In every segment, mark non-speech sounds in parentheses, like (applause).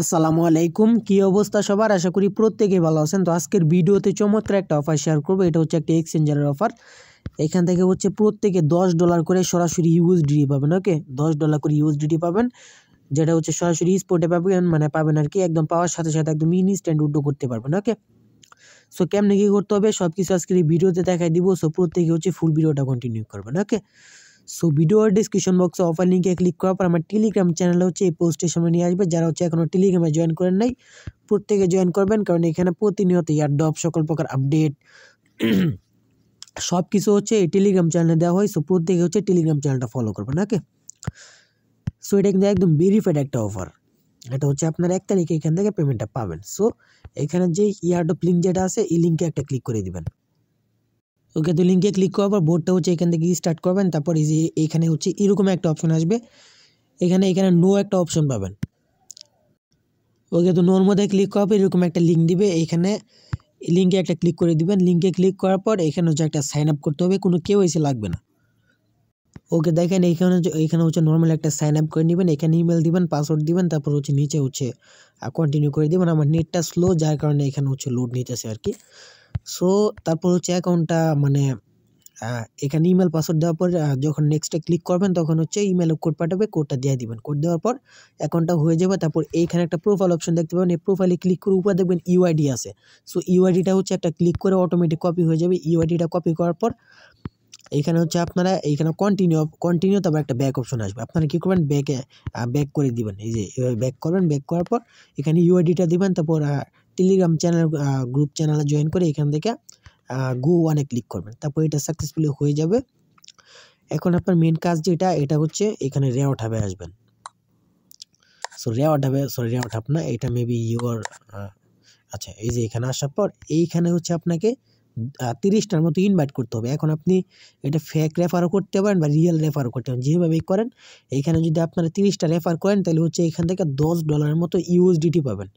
আসসালামু আলাইকুম কি অবস্থা সবার আশা করি প্রত্যেকেই ভালো আছেন তো আজকের ভিডিওতে চমৎকার একটা অফার শেয়ার করবো এটা হচ্ছে একটা এক্সচেঞ্জারের অফার এখান থেকে হচ্ছে প্রত্যেকে দশ ডলার করে সরাসরি ইউএসডি পাবেন ওকে দশ ডলার করে ইউএসডি পাবেন যেটা হচ্ছে সরাসরি স্পোর্টে পাবেন মানে পাবেন আর কি একদম পাওয়ার সাথে সাথে একদম ইনস্ট্যান্ট উড্ডো করতে পারবেন ওকে সো কেমনে কী করতে হবে সব কিছু আজকের এই ভিডিওতে দেখাই দিব সো প্রত্যেকে হচ্ছে ফুল ভিডিওটা কন্টিনিউ করবেন ওকে সো ভিডিও ডিসক্রিপশন বক্সে অফার লিঙ্কে ক্লিক করার পর আমার টেলিগ্রাম চ্যানেল হচ্ছে এই পোস্টের সামনে নিয়ে আসবে যারা হচ্ছে এখনও টেলিগ্রামে জয়েন করেন নাই প্রত্যেকে জয়েন করবেন কারণ এখানে প্রতিনিয়ত ইয়ার ডব সকল প্রকার আপডেট সব কিছু হচ্ছে এই টেলিগ্রাম চ্যানেলে দেওয়া হয় সো প্রত্যেকে হচ্ছে টেলিগ্রাম চ্যানেলটা ফলো করবেন ওকে সো এটা কিন্তু একদম ভেরিফাইড একটা অফার এটা হচ্ছে আপনার এক তারিখে এখান থেকে পেমেন্টটা পাবেন সো এখানে যে ইয়ারডপ লিঙ্ক যেটা আছে এই লিঙ্কে একটা ক্লিক করে দিবেন ওকে তো লিঙ্কে ক্লিক করার পর বোর্ডটা হচ্ছে এখান থেকে স্টার্ট করবেন তারপর এই যে এখানে হচ্ছে এরকম একটা অপশন আসবে এখানে এখানে নো একটা অপশন পাবেন ওকে তো নোর মধ্যে ক্লিক করার পর এরকম একটা লিঙ্ক দিবে এখানে লিঙ্কে একটা ক্লিক করে দিবেন লিঙ্কে ক্লিক করার পর এখানে হচ্ছে একটা সাইন আপ করতে হবে কোনো কেউ এসে লাগবে না ওকে দেখেন এইখানে এখানে হচ্ছে নর্মাল একটা সাইন আপ করে নেবেন এখানে ইমেল দিবেন পাসওয়ার্ড দিবেন তারপর হচ্ছে নিচে হচ্ছে কন্টিনিউ করে দেবেন আমার নেটটা স্লো যার কারণে এখানে হচ্ছে লোড নিতেছে আর কি সো তারপর হচ্ছে অ্যাকাউন্টটা মানে এখানে ইমেল পাসওয়ার্ড দেওয়ার পর যখন নেক্সটে ক্লিক করবেন তখন হচ্ছে ইমেল কোড পাঠাবে কোডটা দিয়ে দিবেন কোড দেওয়ার পর অ্যাকাউন্টটা হয়ে যাবে তারপর এইখানে একটা প্রোফাইল অপশন দেখতে পাবেন এই প্রোফাইলে ক্লিক করে উপরে দেখবেন ইউআইডি আছে সো ইউআইডিটা হচ্ছে একটা ক্লিক করে অটোমেটিক কপি হয়ে যাবে ইউআইডিটা কপি করার পর এখানে হচ্ছে আপনারা এইখানে কন্টিনিউ কন্টিনিউ তারপর একটা ব্যাক অপশন আসবে আপনারা কী করবেন ব্যাকে ব্যাক করে দিবেন এই যে ব্যাক করবেন ব্যাক করার পর এখানে ইউআইডিটা দিবেন তারপর টেলিগ্রাম চ্যানেল গ্রুপ চ্যানেলে জয়েন করে এখান থেকে গো ওয়ানে ক্লিক করবেন তারপর এটা সাকসেসফুলি হয়ে যাবে এখন আপনার মেন কাজ যেটা এটা হচ্ছে এখানে রেওয়া ঠাবে আসবেন সো রেওয়া ঠাবে সরি রেওয়া ঠাপ না এটা মেবি ইউর আচ্ছা এই যে এখানে আসার পর এইখানে হচ্ছে আপনাকে তিরিশটার মতো ইনভাইট করতে হবে এখন আপনি এটা ফেক রেফারও করতে পারেন বা রিয়েল রেফারও করতে পারেন যেভাবেই করেন এইখানে যদি আপনারা তিরিশটা রেফার করেন তাহলে হচ্ছে এখান থেকে দশ ডলারের মতো ইউএসডিটি পাবেন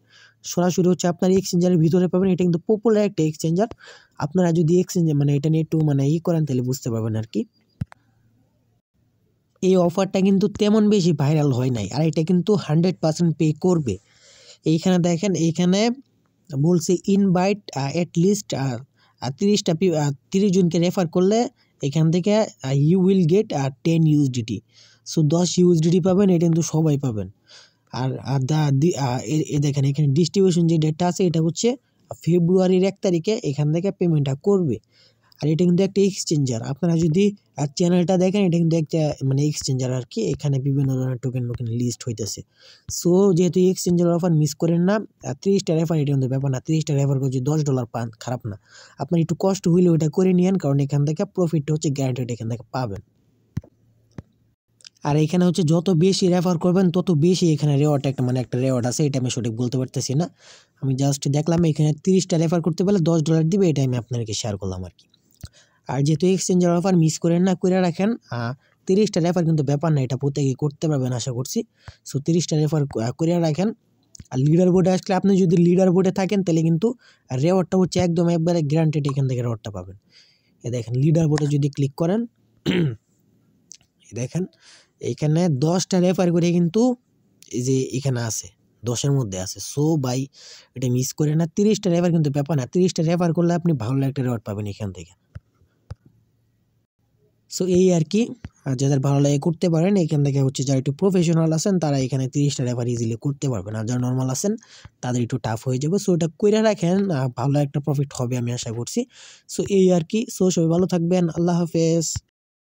সরাসরি হচ্ছে আপনার এক্সচেঞ্জারের ভিতরে পাবেন এটা কিন্তু পপুলার একটা এক্সচেঞ্জার আপনারা যদি এক্সচেঞ্জার মানে এটা নিয়ে একটু মানে ই করেন তাহলে বুঝতে পারবেন আর কি এই অফারটা কিন্তু তেমন বেশি ভাইরাল হয় নাই আর এটা কিন্তু হান্ড্রেড পার্সেন্ট পে করবে এইখানে দেখেন এইখানে বলছে ইনভাইট অ্যাটলিস্ট তিরিশটা তিরিশ জনকে রেফার করলে এখান থেকে you will get ten USDT so দশ ইউএসডিটি পাবেন এটা কিন্তু সবাই পাবেন আর দ্য এ দেখেন এখানে ডিস্ট্রিবিউশন যে ডেটটা আছে এটা হচ্ছে ফেব্রুয়ারির এক তারিখে এখান থেকে পেমেন্টটা করবে আর এটা কিন্তু একটা এক্সচেঞ্জার আপনারা যদি চ্যানেলটা দেখেন এটা কিন্তু একটা মানে এক্সচেঞ্জার আর কি এখানে বিভিন্ন ধরনের টোকেন টোকেন লিস্ট হইতেছে সো যেহেতু এক্সচেঞ্জার অফার মিস করেন না আর তিরিশটা রেফার এটা কিন্তু ব্যাপার না তিরিশটা রেফার করে যদি দশ ডলার পান খারাপ না আপনার একটু কষ্ট হইলে ওইটা করে নিয়েন কারণ এখান থেকে প্রফিটটা হচ্ছে গ্যারান্টেড এখান থেকে পাবেন আর এখানে হচ্ছে যত বেশি রেফার করবেন তত বেশি এখানে রেওয়ার্ড একটা মানে একটা রেওয়ার্ড আছে এটা আমি সঠিক বলতে পারতেছি না আমি জাস্ট দেখলাম এখানে তিরিশটা রেফার করতে পারলে দশ ডলার দিবে এটা আমি আপনাদেরকে শেয়ার করলাম আর কি আর যেহেতু এক্সচেঞ্জের অফার মিস করেন না করে রাখেন তিরিশটা রেফার কিন্তু ব্যাপার না এটা প্রত্যেকে করতে পারবেন আশা করছি সো তিরিশটা রেফার করে রাখেন আর লিডার বোর্ডে আসলে আপনি যদি লিডার বোর্ডে থাকেন তাহলে কিন্তু রেওয়ার্ডটা হচ্ছে একদম একবারে গ্যারান্টেড এখান থেকে রেওয়ার্ডটা পাবেন এ দেখেন লিডার বোর্ডে যদি ক্লিক করেন (clears throat) দেখেন এখানে দশটা রেফার করে কিন্তু এই যে এখানে আছে দশের মধ্যে আছে সো বাই এটা মিস করে না তিরিশটা রেফার কিন্তু ব্যাপার না তিরিশটা রেফার করলে আপনি ভালো একটা রেওয়ার্ড পাবেন এখান থেকে সো এই আর কি আর যাদের ভালো লাগে করতে পারেন এখান থেকে হচ্ছে যারা একটু প্রফেশনাল আছেন তারা এখানে তিরিশটা রেফার ইজিলি করতে পারবেন আর যারা নর্মাল আছেন তাদের একটু টাফ হয়ে যাবে সো এটা করে রাখেন ভালো একটা প্রফিট হবে আমি আশা করছি সো এই আর কি সো সবাই ভালো থাকবেন আল্লাহ হাফেজ